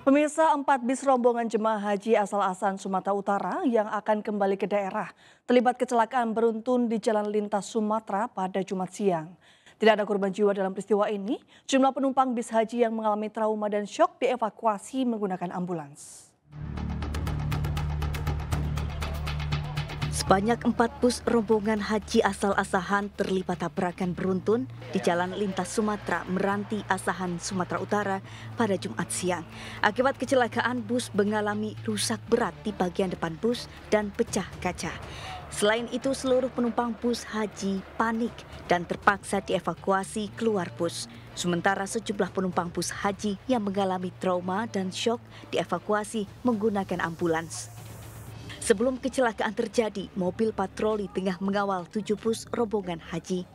Pemirsa empat bis rombongan jemaah haji asal Asan, Sumatera Utara yang akan kembali ke daerah terlibat kecelakaan beruntun di Jalan Lintas Sumatera pada Jumat siang. Tidak ada korban jiwa dalam peristiwa ini, jumlah penumpang bis haji yang mengalami trauma dan shock dievakuasi menggunakan ambulans. Sebanyak empat bus rombongan haji asal Asahan terlibat tabrakan beruntun di Jalan Lintas Sumatera, Meranti, Asahan, Sumatera Utara pada Jumat siang. Akibat kecelakaan, bus mengalami rusak berat di bagian depan bus dan pecah kaca. Selain itu, seluruh penumpang bus haji panik dan terpaksa dievakuasi keluar bus. Sementara sejumlah penumpang bus haji yang mengalami trauma dan shock dievakuasi menggunakan ambulans. Sebelum kecelakaan terjadi, mobil patroli tengah mengawal tujuh bus rombongan haji.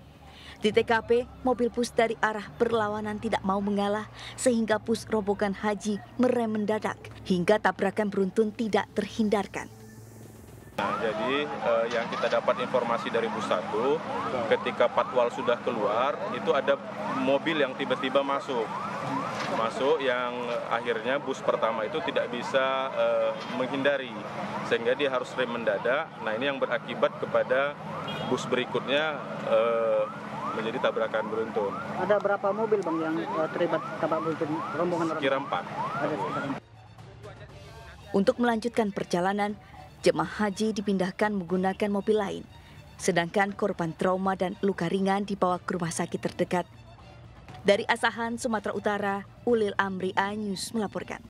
Di TKP, mobil bus dari arah berlawanan tidak mau mengalah sehingga bus rombongan haji merem mendadak hingga tabrakan beruntun tidak terhindarkan. Nah, jadi eh, yang kita dapat informasi dari bus 1, ketika patwal sudah keluar, itu ada mobil yang tiba-tiba masuk masuk yang akhirnya bus pertama itu tidak bisa uh, menghindari sehingga dia harus rem mendadak. Nah ini yang berakibat kepada bus berikutnya uh, menjadi tabrakan beruntun. Ada berapa mobil bang yang uh, terlibat tabrak beruntun rombongan? Kira empat. Untuk melanjutkan perjalanan, jemaah haji dipindahkan menggunakan mobil lain. Sedangkan korban trauma dan luka ringan dibawa ke rumah sakit terdekat dari Asahan, Sumatera Utara, Ulil Amri Anyus melaporkan.